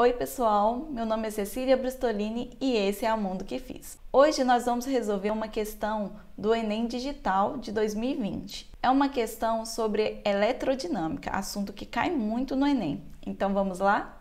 Oi, pessoal! Meu nome é Cecília Brustolini e esse é o Mundo que Fiz. Hoje nós vamos resolver uma questão do Enem Digital de 2020. É uma questão sobre eletrodinâmica, assunto que cai muito no Enem. Então vamos lá?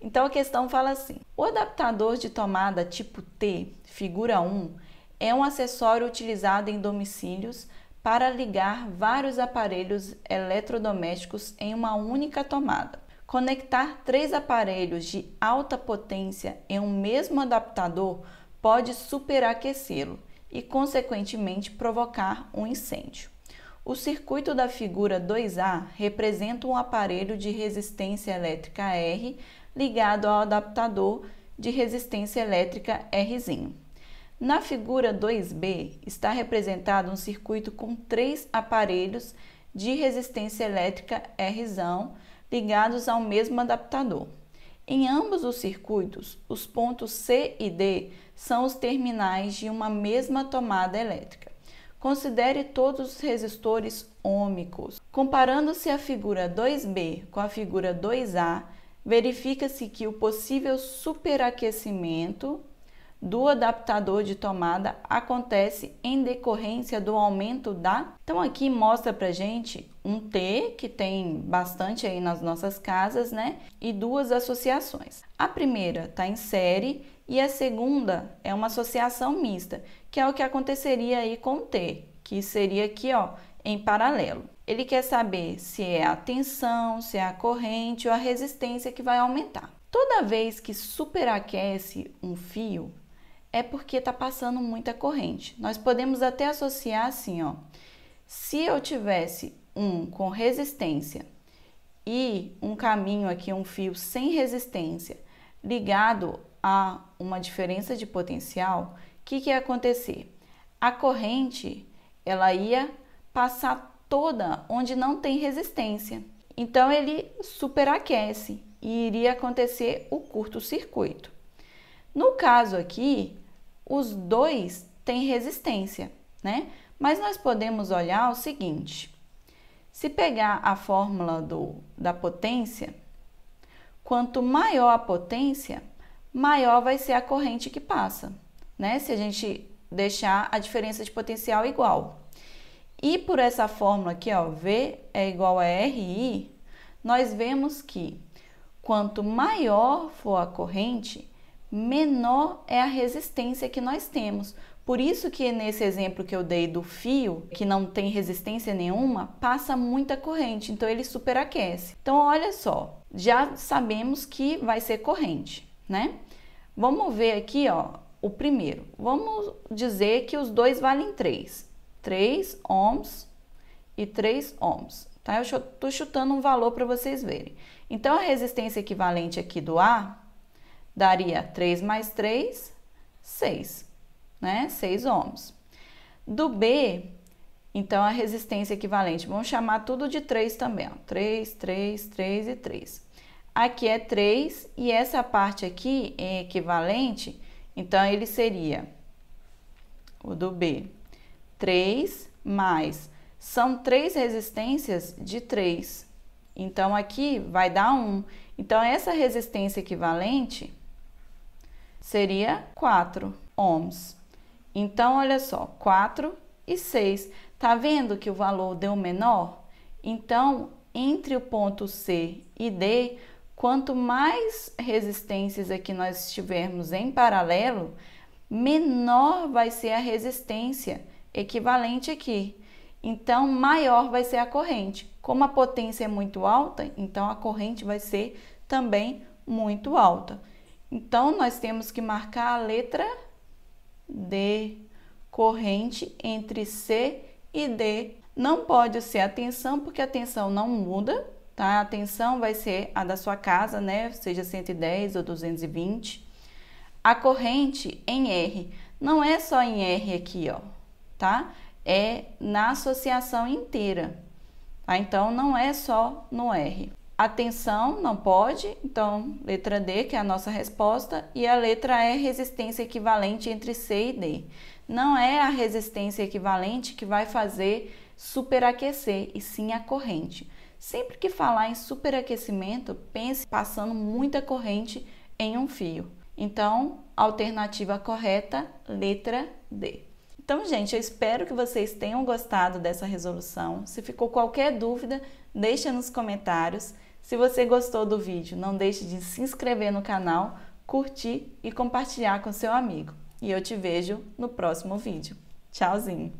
Então a questão fala assim: o adaptador de tomada tipo T figura 1, é um acessório utilizado em domicílios para ligar vários aparelhos eletrodomésticos em uma única tomada. Conectar três aparelhos de alta potência em um mesmo adaptador pode superaquecê-lo e, consequentemente, provocar um incêndio. O circuito da figura 2A representa um aparelho de resistência elétrica R ligado ao adaptador de resistência elétrica Rzinho. Na figura 2B está representado um circuito com três aparelhos de resistência elétrica R ligados ao mesmo adaptador. Em ambos os circuitos, os pontos C e D são os terminais de uma mesma tomada elétrica. Considere todos os resistores ômicos. Comparando-se a figura 2B com a figura 2A, verifica-se que o possível superaquecimento do adaptador de tomada acontece em decorrência do aumento da. Então aqui mostra pra gente um T que tem bastante aí nas nossas casas, né? E duas associações. A primeira tá em série e a segunda é uma associação mista, que é o que aconteceria aí com T, que seria aqui, ó, em paralelo. Ele quer saber se é a tensão, se é a corrente ou a resistência que vai aumentar. Toda vez que superaquece um fio, é porque está passando muita corrente. Nós podemos até associar assim, ó. Se eu tivesse um com resistência e um caminho aqui, um fio sem resistência, ligado a uma diferença de potencial, o que, que ia acontecer? A corrente ela ia passar toda onde não tem resistência. Então ele superaquece e iria acontecer o curto-circuito. No caso aqui, os dois têm resistência, né? Mas nós podemos olhar o seguinte: se pegar a fórmula do, da potência, quanto maior a potência, maior vai ser a corrente que passa, né? Se a gente deixar a diferença de potencial igual. E por essa fórmula aqui, ó, V é igual a RI, nós vemos que quanto maior for a corrente, menor é a resistência que nós temos. Por isso que nesse exemplo que eu dei do fio, que não tem resistência nenhuma, passa muita corrente, então ele superaquece. Então olha só, já sabemos que vai ser corrente, né? Vamos ver aqui, ó, o primeiro. Vamos dizer que os dois valem 3. 3 ohms e 3 ohms, tá? Eu tô chutando um valor para vocês verem. Então a resistência equivalente aqui do A daria 3 mais 3, 6, né? 6 ohms. Do B, então a resistência equivalente, vamos chamar tudo de 3 também, ó. 3, 3, 3 e 3. Aqui é 3 e essa parte aqui é equivalente, então ele seria o do B, 3 mais, são 3 resistências de 3, então aqui vai dar 1. Então essa resistência equivalente seria 4 ohms. Então, olha só, 4 e 6. Tá vendo que o valor deu menor? Então, entre o ponto C e D, quanto mais resistências aqui nós estivermos em paralelo, menor vai ser a resistência equivalente aqui. Então, maior vai ser a corrente. Como a potência é muito alta, então a corrente vai ser também muito alta. Então, nós temos que marcar a letra D, corrente entre C e D. Não pode ser a tensão, porque a tensão não muda, tá? A tensão vai ser a da sua casa, né? Seja 110 ou 220. A corrente em R. Não é só em R aqui, ó, tá? É na associação inteira, tá? Então, não é só no R. Atenção, não pode. Então, letra D, que é a nossa resposta. E a letra E, resistência equivalente entre C e D. Não é a resistência equivalente que vai fazer superaquecer, e sim a corrente. Sempre que falar em superaquecimento, pense passando muita corrente em um fio. Então, alternativa correta, letra D. Então, gente, eu espero que vocês tenham gostado dessa resolução. Se ficou qualquer dúvida, deixa nos comentários. Se você gostou do vídeo, não deixe de se inscrever no canal, curtir e compartilhar com seu amigo. E eu te vejo no próximo vídeo. Tchauzinho!